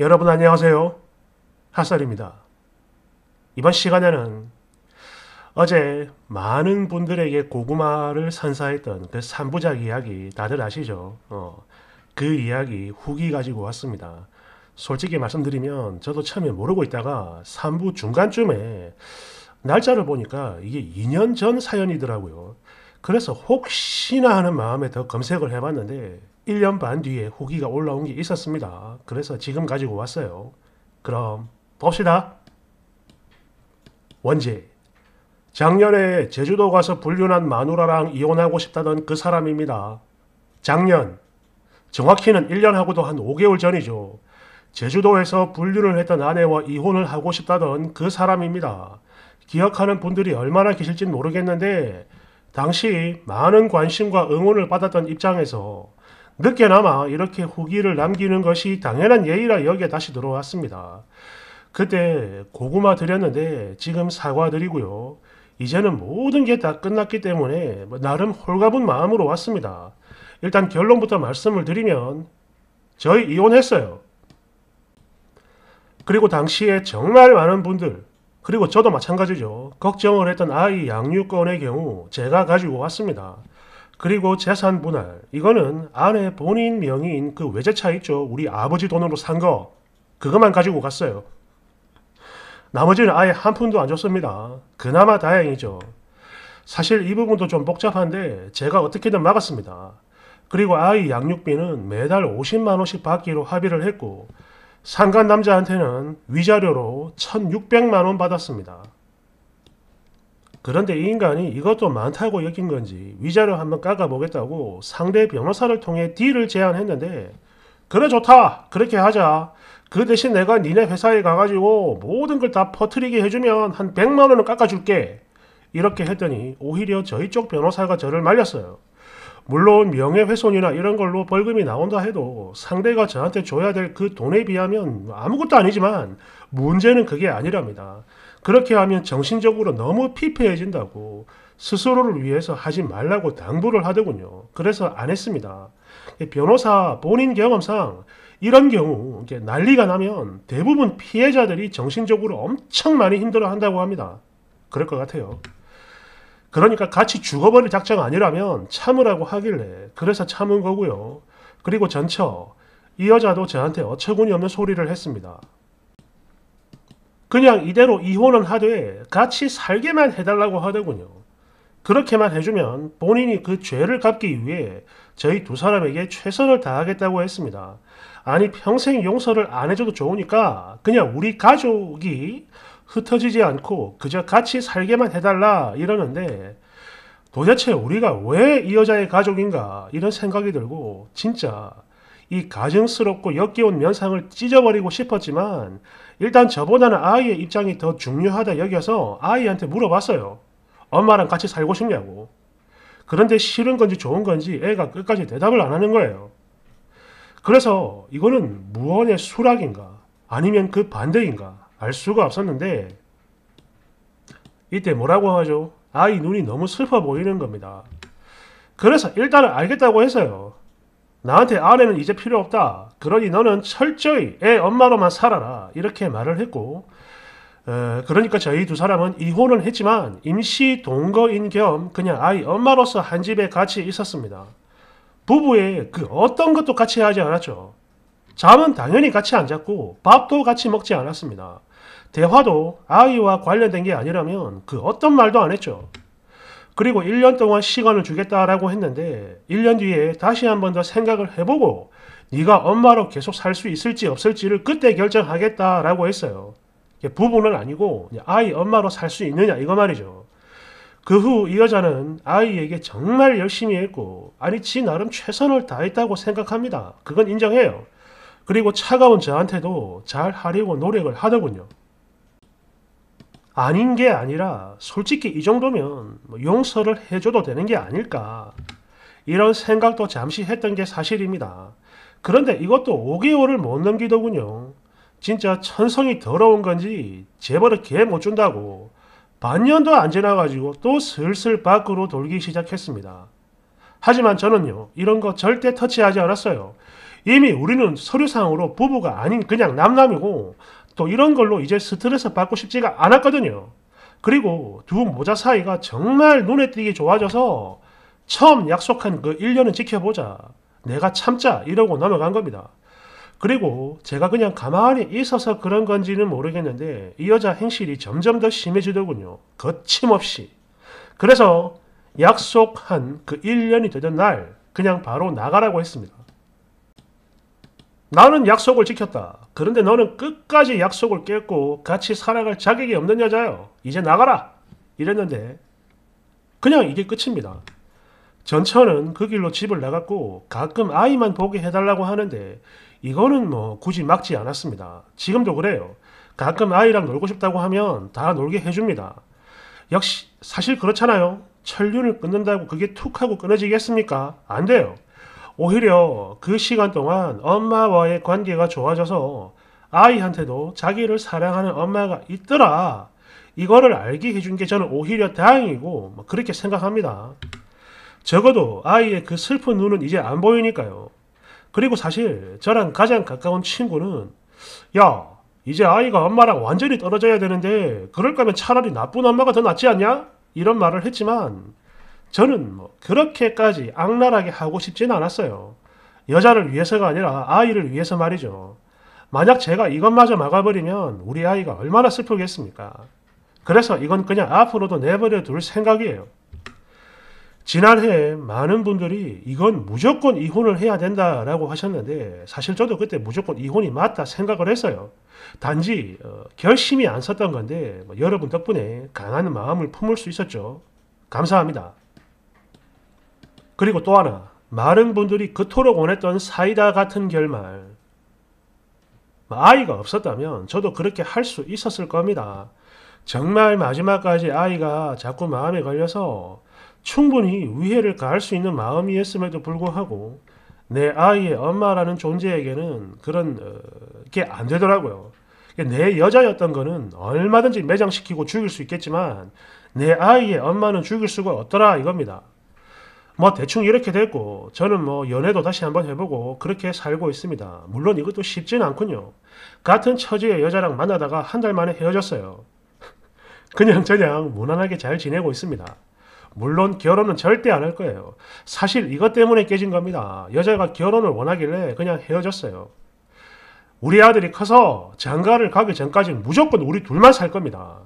여러분 안녕하세요. 핫설입니다. 이번 시간에는 어제 많은 분들에게 고구마를 선사했던 그 3부작 이야기 다들 아시죠? 어, 그 이야기 후기 가지고 왔습니다. 솔직히 말씀드리면 저도 처음에 모르고 있다가 3부 중간쯤에 날짜를 보니까 이게 2년 전 사연이더라고요. 그래서 혹시나 하는 마음에 더 검색을 해봤는데 1년 반 뒤에 후기가 올라온 게 있었습니다. 그래서 지금 가지고 왔어요. 그럼 봅시다. 원제 작년에 제주도 가서 불륜한 마누라랑 이혼하고 싶다던 그 사람입니다. 작년 정확히는 1년하고도 한 5개월 전이죠. 제주도에서 불륜을 했던 아내와 이혼을 하고 싶다던 그 사람입니다. 기억하는 분들이 얼마나 계실진 모르겠는데 당시 많은 관심과 응원을 받았던 입장에서 늦게나마 이렇게 후기를 남기는 것이 당연한 예의라 여기에 다시 들어왔습니다. 그때 고구마 드렸는데 지금 사과 드리고요. 이제는 모든 게 다 끝났기 때문에 뭐 나름 홀가분 마음으로 왔습니다. 일단 결론부터 말씀을 드리면 저희 이혼했어요. 그리고 당시에 정말 많은 분들 그리고 저도 마찬가지죠. 걱정을 했던 아이 양육권의 경우 제가 가지고 왔습니다. 그리고 재산 분할. 이거는 아내 본인 명의인 그 외제차 있죠. 우리 아버지 돈으로 산 거. 그것만 가지고 갔어요. 나머지는 아예 한 푼도 안 줬습니다. 그나마 다행이죠. 사실 이 부분도 좀 복잡한데 제가 어떻게든 막았습니다. 그리고 아이 양육비는 매달 50만 원씩 받기로 합의를 했고 상간 남자한테는 위자료로 1,600만 원 받았습니다. 그런데 이 인간이 이것도 많다고 여긴 건지 위자료 한번 깎아보겠다고 상대 변호사를 통해 딜을 제안했는데 그래 좋다 그렇게 하자 그 대신 내가 니네 회사에 가가지고 모든 걸 다 퍼트리게 해주면 한1 0 0만원은 깎아줄게 이렇게 했더니 오히려 저희 쪽 변호사가 저를 말렸어요 물론 명예훼손이나 이런 걸로 벌금이 나온다 해도 상대가 저한테 줘야 될 그 돈에 비하면 아무것도 아니지만 문제는 그게 아니랍니다. 그렇게 하면 정신적으로 너무 피폐해진다고 스스로를 위해서 하지 말라고 당부를 하더군요. 그래서 안 했습니다. 변호사 본인 경험상 이런 경우 난리가 나면 대부분 피해자들이 정신적으로 엄청 많이 힘들어 한다고 합니다. 그럴 것 같아요. 그러니까 같이 죽어버릴 작정 아니라면 참으라고 하길래 그래서 참은 거고요. 그리고 전처, 이 여자도 저한테 어처구니없는 소리를 했습니다. 그냥 이대로 이혼은 하되 같이 살게만 해달라고 하더군요. 그렇게만 해주면 본인이 그 죄를 갚기 위해 저희 두 사람에게 최선을 다하겠다고 했습니다. 아니 평생 용서를 안 해줘도 좋으니까 그냥 우리 가족이 흩어지지 않고 그저 같이 살게만 해달라 이러는데 도대체 우리가 왜 이 여자의 가족인가 이런 생각이 들고 진짜 이 가증스럽고 역겨운 면상을 찢어버리고 싶었지만 일단 저보다는 아이의 입장이 더 중요하다 여겨서 아이한테 물어봤어요. 엄마랑 같이 살고 싶냐고. 그런데 싫은 건지 좋은 건지 애가 끝까지 대답을 안 하는 거예요. 그래서 이거는 무언의 수락인가 아니면 그 반대인가 알 수가 없었는데 이때 뭐라고 하죠? 아이 눈이 너무 슬퍼 보이는 겁니다. 그래서 일단은 알겠다고 했어요. 나한테 아내는 이제 필요 없다. 그러니 너는 철저히 애 엄마로만 살아라. 이렇게 말을 했고, 어, 그러니까 저희 두 사람은 이혼은 했지만 임시 동거인 겸 그냥 아이 엄마로서 한 집에 같이 있었습니다. 부부의 그 어떤 것도 같이 하지 않았죠. 잠은 당연히 같이 안 잤고 밥도 같이 먹지 않았습니다. 대화도 아이와 관련된 게 아니라면 그 어떤 말도 안 했죠. 그리고 1년 동안 시간을 주겠다라고 했는데 1년 뒤에 다시 한 번 더 생각을 해보고 네가 엄마로 계속 살 수 있을지 없을지를 그때 결정하겠다라고 했어요. 부부는 아니고 아이 엄마로 살 수 있느냐 이거 말이죠. 그 후 이 여자는 아이에게 정말 열심히 했고 아니 지 나름 최선을 다했다고 생각합니다. 그건 인정해요. 그리고 차가운 저한테도 잘 하려고 노력을 하더군요. 아닌 게 아니라 솔직히 이 정도면 뭐 용서를 해줘도 되는 게 아닐까 이런 생각도 잠시 했던 게 사실입니다. 그런데 이것도 5개월을 못 넘기더군요. 진짜 천성이 더러운 건지 재벌을 개 못 준다고 반년도 안 지나가지고 또 슬슬 밖으로 돌기 시작했습니다. 하지만 저는요 이런 거 절대 터치하지 않았어요. 이미 우리는 서류상으로 부부가 아닌 그냥 남남이고 또 이런 걸로 이제 스트레스 받고 싶지가 않았거든요. 그리고 두 모자 사이가 정말 눈에 띄게 좋아져서 처음 약속한 그 1년은 지켜보자. 내가 참자. 이러고 넘어간 겁니다. 그리고 제가 그냥 가만히 있어서 그런 건지는 모르겠는데 이 여자 행실이 점점 더 심해지더군요. 거침없이. 그래서 약속한 그 1년이 되던 날 그냥 바로 나가라고 했습니다. 나는 약속을 지켰다. 그런데 너는 끝까지 약속을 깼고 같이 살아갈 자격이 없는 여자요. 이제 나가라. 이랬는데 그냥 이게 끝입니다. 전처는 그 길로 집을 나갔고 가끔 아이만 보게 해달라고 하는데 이거는 뭐 굳이 막지 않았습니다. 지금도 그래요. 가끔 아이랑 놀고 싶다고 하면 다 놀게 해줍니다. 역시 사실 그렇잖아요. 천륜을 끊는다고 그게 툭 하고 끊어지겠습니까? 안 돼요. 오히려 그 시간 동안 엄마와의 관계가 좋아져서 아이한테도 자기를 사랑하는 엄마가 있더라. 이거를 알게 해준 게 저는 오히려 다행이고 뭐 그렇게 생각합니다. 적어도 아이의 그 슬픈 눈은 이제 안 보이니까요. 그리고 사실 저랑 가장 가까운 친구는 야 이제 아이가 엄마랑 완전히 떨어져야 되는데 그럴 거면 차라리 나쁜 엄마가 더 낫지 않냐? 이런 말을 했지만 저는 뭐 그렇게까지 악랄하게 하고 싶진 않았어요. 여자를 위해서가 아니라 아이를 위해서 말이죠. 만약 제가 이것마저 막아버리면 우리 아이가 얼마나 슬프겠습니까? 그래서 이건 그냥 앞으로도 내버려 둘 생각이에요. 지난해 많은 분들이 이건 무조건 이혼을 해야 된다라고 하셨는데 사실 저도 그때 무조건 이혼이 맞다 생각을 했어요. 단지 어, 결심이 안 섰던 건데 뭐 여러분 덕분에 강한 마음을 품을 수 있었죠. 감사합니다. 그리고 또 하나 많은 분들이 그토록 원했던 사이다 같은 결말 뭐 아이가 없었다면 저도 그렇게 할 수 있었을 겁니다. 정말 마지막까지 아이가 자꾸 마음에 걸려서 충분히 위해를 가할 수 있는 마음이었음에도 불구하고 내 아이의 엄마라는 존재에게는 그런 어, 게안 되더라고요. 내 여자였던 거는 얼마든지 매장시키고 죽일 수 있겠지만 내 아이의 엄마는 죽일 수가 없더라 이겁니다. 뭐 대충 이렇게 됐고 저는 뭐 연애도 다시 한번 해보고 그렇게 살고 있습니다. 물론 이것도 쉽지는 않군요. 같은 처지의 여자랑 만나다가 한 달 만에 헤어졌어요. 그냥 저냥 무난하게 잘 지내고 있습니다. 물론 결혼은 절대 안 할 거예요. 사실 이것 때문에 깨진 겁니다. 여자가 결혼을 원하길래 그냥 헤어졌어요. 우리 아들이 커서 장가를 가기 전까지는 무조건 우리 둘만 살 겁니다.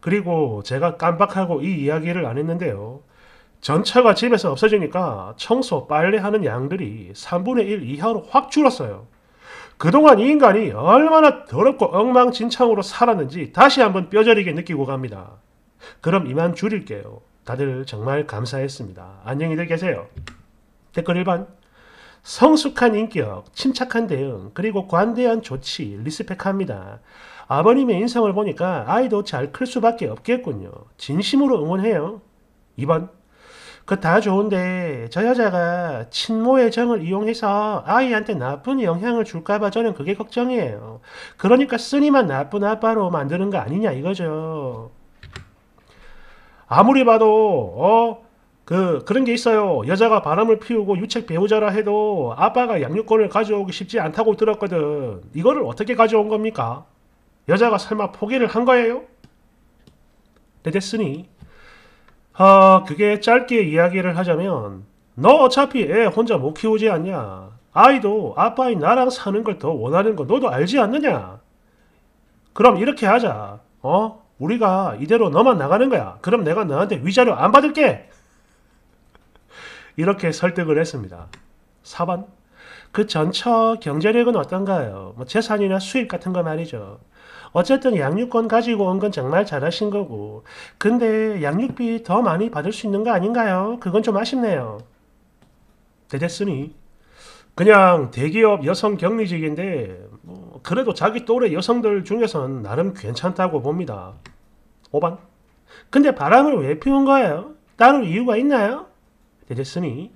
그리고 제가 깜빡하고 이 이야기를 안 했는데요. 전차가 집에서 없어지니까 청소, 빨래하는 양들이 3분의 1 이하로 확 줄었어요. 그동안 이 인간이 얼마나 더럽고 엉망진창으로 살았는지 다시 한번 뼈저리게 느끼고 갑니다. 그럼 이만 줄일게요. 다들 정말 감사했습니다. 안녕히들 계세요. 댓글 1번 성숙한 인격, 침착한 대응, 그리고 관대한 조치, 리스펙합니다. 아버님의 인성을 보니까 아이도 잘 클 수밖에 없겠군요. 진심으로 응원해요. 2번 그다 좋은데 저 여자가 친모의 정을 이용해서 아이한테 나쁜 영향을 줄까봐 저는 그게 걱정이에요. 그러니까 쓰니만 나쁜 아빠로 만드는 거 아니냐 이거죠. 아무리 봐도 어 그, 그런 게 있어요. 여자가 바람을 피우고 유책 배우자라 해도 아빠가 양육권을 가져오기 쉽지 않다고 들었거든. 이거를 어떻게 가져온 겁니까? 여자가 설마 포기를 한 거예요? 네, 됐으니 아, 그게 짧게 이야기를 하자면 너 어차피 애 혼자 못 키우지 않냐? 아이도 아빠인 나랑 사는 걸 더 원하는 거 너도 알지 않느냐? 그럼 이렇게 하자. 어? 우리가 이대로 너만 나가는 거야. 그럼 내가 너한테 위자료 안 받을게. 이렇게 설득을 했습니다. 4번. 그 전처 경제력은 어떤가요? 뭐 재산이나 수입 같은 거 말이죠. 어쨌든 양육권 가지고 온 건 정말 잘하신 거고 근데 양육비 더 많이 받을 수 있는 거 아닌가요? 그건 좀 아쉽네요. 대됐으니 그냥 대기업 여성 격리직인데 뭐 그래도 자기 또래 여성들 중에선 나름 괜찮다고 봅니다. 5번 근데 바람을 왜 피운 거예요? 따로 이유가 있나요? 대됐으니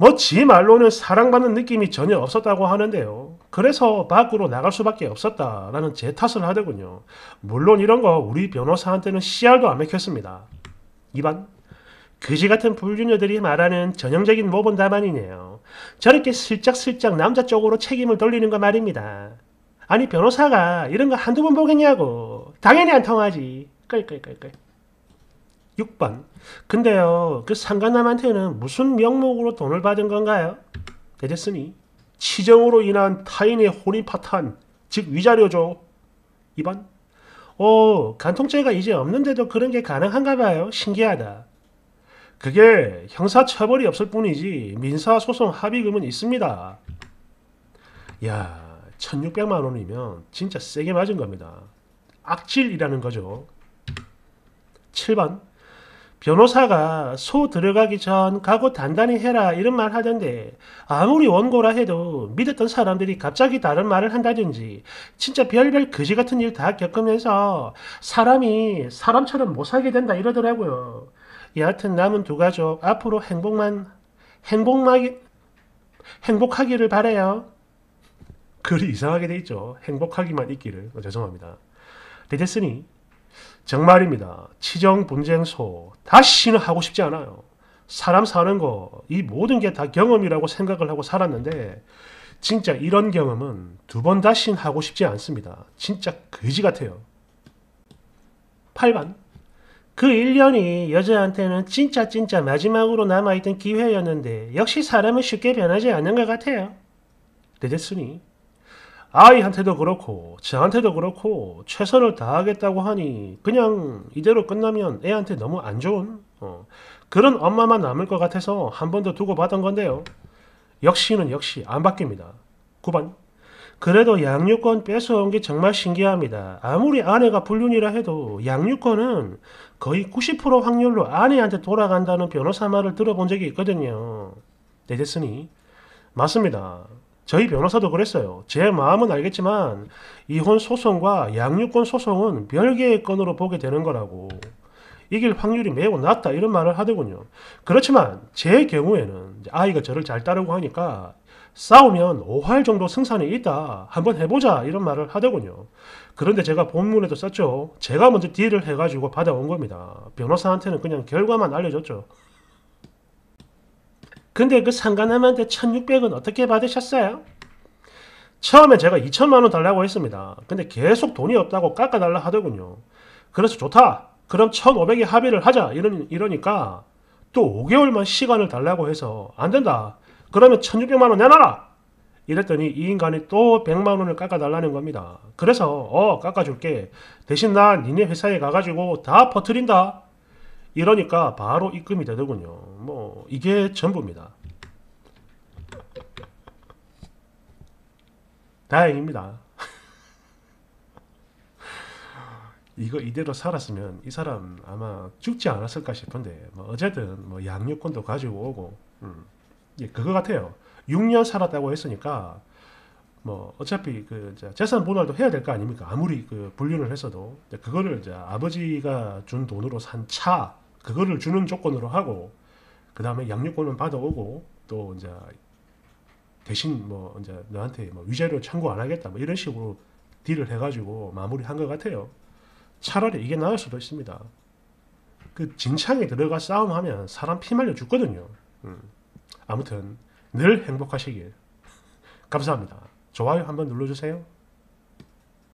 뭐지 말로는 사랑받는 느낌이 전혀 없었다고 하는데요. 그래서 밖으로 나갈 수밖에 없었다라는 제 탓을 하더군요. 물론 이런 거 우리 변호사한테는 씨알도 안 맥혔습니다. 이반 그지 같은 불륜녀들이 말하는 전형적인 모범 답안이네요. 저렇게 슬쩍슬쩍 남자 쪽으로 책임을 돌리는 거 말입니다. 아니 변호사가 이런 거 한두 번 보겠냐고. 당연히 안 통하지. 끌끌끌끌. 6번. 근데요, 그 상간남한테는 무슨 명목으로 돈을 받은 건가요? 되겠으니 치정으로 인한 타인의 혼이 파탄, 즉 위자료죠. 2번. 오, 어, 간통죄가 이제 없는데도 그런 게 가능한가 봐요. 신기하다. 그게 형사처벌이 없을 뿐이지 민사소송 합의금은 있습니다. 야 1600만 원이면 진짜 세게 맞은 겁니다. 악질이라는 거죠. 7번 변호사가 소 들어가기 전 각오 단단히 해라 이런 말 하던데 아무리 원고라 해도 믿었던 사람들이 갑자기 다른 말을 한다든지 진짜 별별 거지 같은 일 다 겪으면서 사람이 사람처럼 못 살게 된다 이러더라고요. 여하튼 남은 두 가족 앞으로 행복만 행복하기 행복하기를 바래요. 글이 이상하게 돼 있죠. 행복하기만 있기를 어, 죄송합니다. 되데으니 정말입니다. 치정 분쟁소 다시는 하고 싶지 않아요. 사람 사는 거 이 모든 게 다 경험이라고 생각을 하고 살았는데 진짜 이런 경험은 두 번 다신 하고 싶지 않습니다. 진짜 거지 같아요. 8번 그 1년이 여자한테는 진짜 진짜 마지막으로 남아있던 기회였는데 역시 사람은 쉽게 변하지 않는 것 같아요. 되겠으니 아이한테도 그렇고 저한테도 그렇고 최선을 다하겠다고 하니 그냥 이대로 끝나면 애한테 너무 안 좋은 어, 그런 엄마만 남을 것 같아서 한 번 더 두고 봤던 건데요. 역시는 역시 안 바뀝니다. 9번 그래도 양육권 뺏어온 게 정말 신기합니다. 아무리 아내가 불륜이라 해도 양육권은 거의 90% 확률로 아내한테 돌아간다는 변호사 말을 들어본 적이 있거든요. 네, 됐으니 맞습니다. 저희 변호사도 그랬어요. 제 마음은 알겠지만 이혼 소송과 양육권 소송은 별개의 건으로 보게 되는 거라고 이길 확률이 매우 낮다 이런 말을 하더군요. 그렇지만 제 경우에는 아이가 저를 잘 따르고 하니까 싸우면 5할 정도 승산이 있다. 한번 해보자. 이런 말을 하더군요. 그런데 제가 본문에도 썼죠. 제가 먼저 딜을 해가지고 받아온 겁니다. 변호사한테는 그냥 결과만 알려줬죠. 근데 그 상가남한테 1600원 어떻게 받으셨어요? 처음에 제가 2천만원 달라고 했습니다. 근데 계속 돈이 없다고 깎아달라 하더군요. 그래서 좋다. 그럼 1,500에 합의를 하자. 이런, 이러니까 또 5개월만 시간을 달라고 해서 안 된다. 그러면 1,600만원 내놔라! 이랬더니 이 인간이 또 100만원을 깎아달라는 겁니다. 그래서 어 깎아줄게. 대신 난 니네 회사에 가가지고 다 퍼트린다. 이러니까 바로 입금이 되더군요 뭐 이게 전부입니다 다행입니다 이거 이대로 살았으면 이 사람 아마 죽지 않았을까 싶은데 뭐 어쨌든 뭐 양육권도 가지고 오고 음. 예, 그거 같아요 6년 살았다고 했으니까 뭐 어차피 그 재산 분할도 해야 될 거 아닙니까 아무리 그 분류를 했어도 그거를 이제 아버지가 준 돈으로 산차 그거를 주는 조건으로 하고 그 다음에 양육권은 받아오고 또 이제 대신 뭐 이제 너한테 뭐 위자료 청구 안 하겠다 뭐 이런 식으로 딜을 해가지고 마무리한 것 같아요. 차라리 이게 나을 수도 있습니다. 그 진창에 들어가 싸움하면 사람 피 말려 죽거든요. 음. 아무튼 늘 행복하시길 감사합니다. 좋아요 한번 눌러주세요.